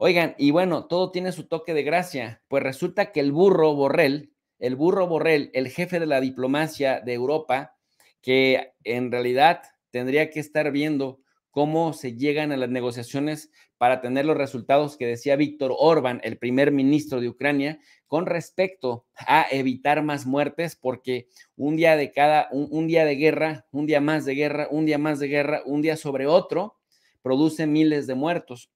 Oigan, y bueno, todo tiene su toque de gracia, pues resulta que el burro Borrell, el burro Borrell, el jefe de la diplomacia de Europa, que en realidad tendría que estar viendo cómo se llegan a las negociaciones para tener los resultados que decía Víctor Orban, el primer ministro de Ucrania, con respecto a evitar más muertes, porque un día de cada, un, un, día de guerra, un día más de guerra, un día más de guerra, un día sobre otro, produce miles de muertos.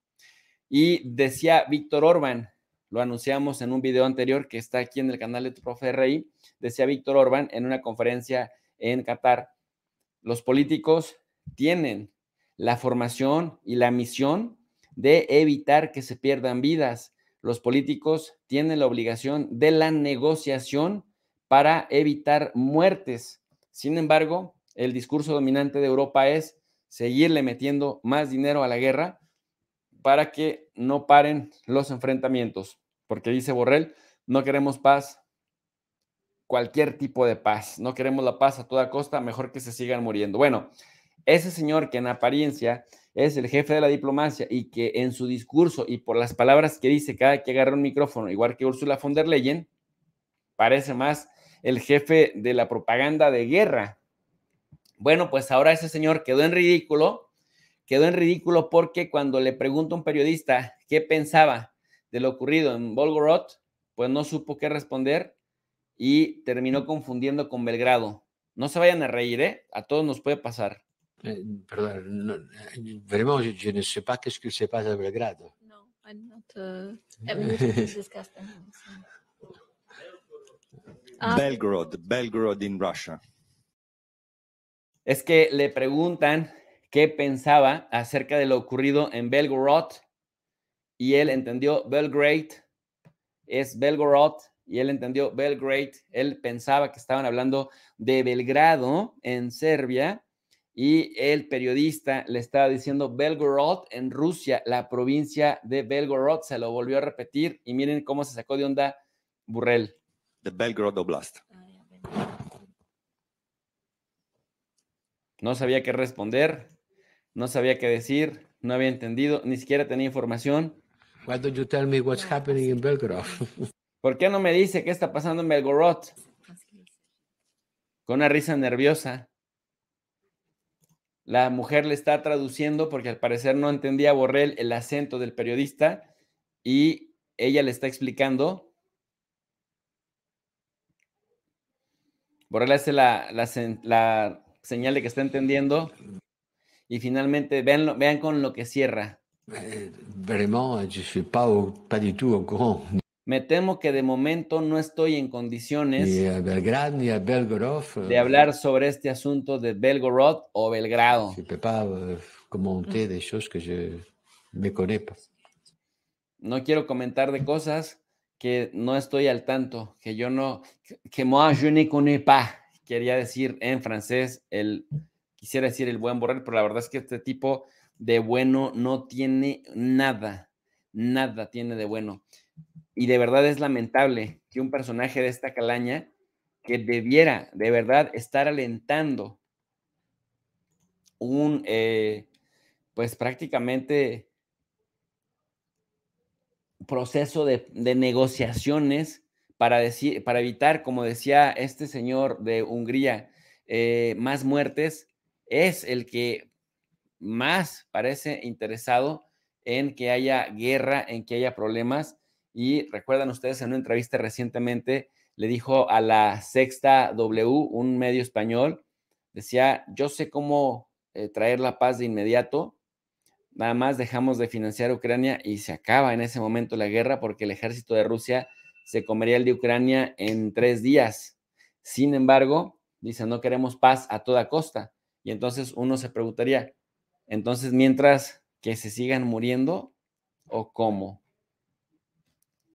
Y decía Víctor Orban, lo anunciamos en un video anterior que está aquí en el canal de tu profe Rey, decía Víctor Orban en una conferencia en Qatar, los políticos tienen la formación y la misión de evitar que se pierdan vidas. Los políticos tienen la obligación de la negociación para evitar muertes. Sin embargo, el discurso dominante de Europa es seguirle metiendo más dinero a la guerra para que no paren los enfrentamientos, porque dice Borrell, no queremos paz, cualquier tipo de paz, no queremos la paz a toda costa, mejor que se sigan muriendo. Bueno, ese señor que en apariencia es el jefe de la diplomacia y que en su discurso y por las palabras que dice cada que agarra un micrófono, igual que Ursula von der Leyen, parece más el jefe de la propaganda de guerra. Bueno, pues ahora ese señor quedó en ridículo quedó en ridículo porque cuando le pregunta a un periodista qué pensaba de lo ocurrido en Volgorod, pues no supo qué responder y terminó confundiendo con Belgrado. No se vayan a reír, ¿eh? A todos nos puede pasar. Eh, perdón, no, eh, yo no sé sé que se pasa a Belgrado. No, no ah. Es que le preguntan qué pensaba acerca de lo ocurrido en Belgorod y él entendió Belgrade, es Belgorod y él entendió Belgrade, él pensaba que estaban hablando de Belgrado en Serbia y el periodista le estaba diciendo Belgorod en Rusia, la provincia de Belgorod, se lo volvió a repetir y miren cómo se sacó de onda Burrell. De Belgorod Oblast. Ah, no sabía qué responder no sabía qué decir, no había entendido, ni siquiera tenía información. ¿Por qué no me dice qué está pasando en Belgorod? Con una risa nerviosa. La mujer le está traduciendo porque al parecer no entendía Borrell el acento del periodista y ella le está explicando. Borrell hace la señal de que está entendiendo y finalmente, vean, vean con lo que cierra. Me temo que de momento no estoy en condiciones De ni Belgorod, eh, de hablar sobre este asunto de Belgorod o Belgrado. Euh, que me No quiero comentar de cosas que no estoy al tanto, que yo no, que moi je ne connais pas, quería decir en francés el quisiera decir el buen borrer, pero la verdad es que este tipo de bueno no tiene nada, nada tiene de bueno. Y de verdad es lamentable que un personaje de esta calaña que debiera de verdad estar alentando un, eh, pues prácticamente proceso de, negociaciones para, decir, para evitar, como decía este señor de Hungría, eh, más muertes, es el que más parece interesado en que haya guerra, en que haya problemas. Y recuerdan ustedes, en una entrevista recientemente le dijo a la sexta W, un medio español, decía, yo sé cómo eh, traer la paz de inmediato, nada más dejamos de financiar Ucrania y se acaba en ese momento la guerra porque el ejército de Rusia se comería el de Ucrania en tres días. Sin embargo, dice, no queremos paz a toda costa. Y entonces uno se preguntaría, entonces mientras que se sigan muriendo o cómo?